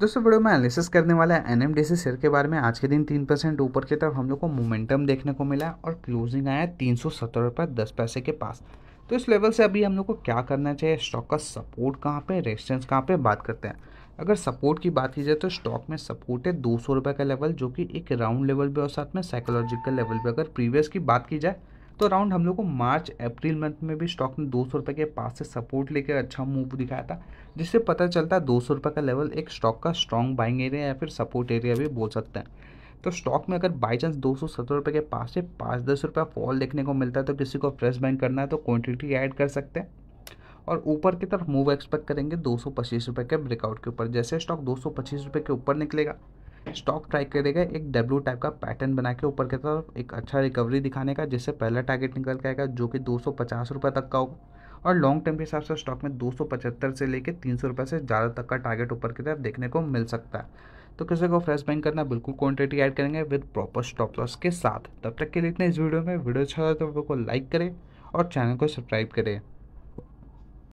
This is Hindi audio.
दोस्तों वीडियो में एनालिसिस करने वाला है एन शेयर के बारे में आज के दिन तीन परसेंट ऊपर की तरफ हम लोग को मोमेंटम देखने को मिला और क्लोजिंग आया तीन सौ सत्तर रुपये दस पैसे के पास तो इस लेवल से अभी हम लोग को क्या करना चाहिए स्टॉक का सपोर्ट कहाँ पे रेजिस्टेंस कहाँ पे बात करते हैं अगर सपोर्ट की बात की जाए तो स्टॉक में सपोर्ट है दो सौ रुपये का लेवल जो कि एक राउंड लेवल पर और साथ में साइकोलॉजिकल लेवल पर अगर प्रीवियस की बात की जाए तो अराउंड हम लोग को मार्च अप्रैल मंथ में भी स्टॉक ने दो सौ के पास से सपोर्ट लेकर अच्छा मूव दिखाया था जिससे पता चलता है दो सौ का लेवल एक स्टॉक का स्ट्रॉन्ग बाइंग एरिया या फिर सपोर्ट एरिया भी बोल सकते हैं तो स्टॉक में अगर बाई चांस दो सौ रुपये के पास से पाँच दस रुपये फॉल देखने को मिलता है तो किसी को फ्रेश बैंक करना है तो क्वान्टिटी ऐड कर सकते हैं और ऊपर की तरफ मूव एक्सपेक्ट करेंगे दो सौ पच्चीस रुपये के ब्रेकआउट के ऊपर जैसे स्टॉक दो सौ पच्चीस रुपये के ऊपर निकलेगा स्टॉक ट्राई करेगा एक डब्ल्यू टाइप का पैटर्न बना के ऊपर की तरफ एक अच्छा रिकवरी दिखाने का जिससे पहला टारगेट निकल के आएगा जो कि दो रुपये तक का होगा और लॉन्ग टर्म के हिसाब से स्टॉक में दो से लेकर तीन रुपये से ज़्यादा तक का टारगेट ऊपर की तरफ देखने को मिल सकता है तो किसी को फ्रेश बैंक करना बिल्कुल क्वांटिटी ऐड करेंगे विद प्रॉपर स्टॉप लॉस के साथ तब तक के लिए इतने इस वीडियो में वीडियो अच्छा लगा तो वीडियो को लाइक करें और चैनल को सब्सक्राइब करें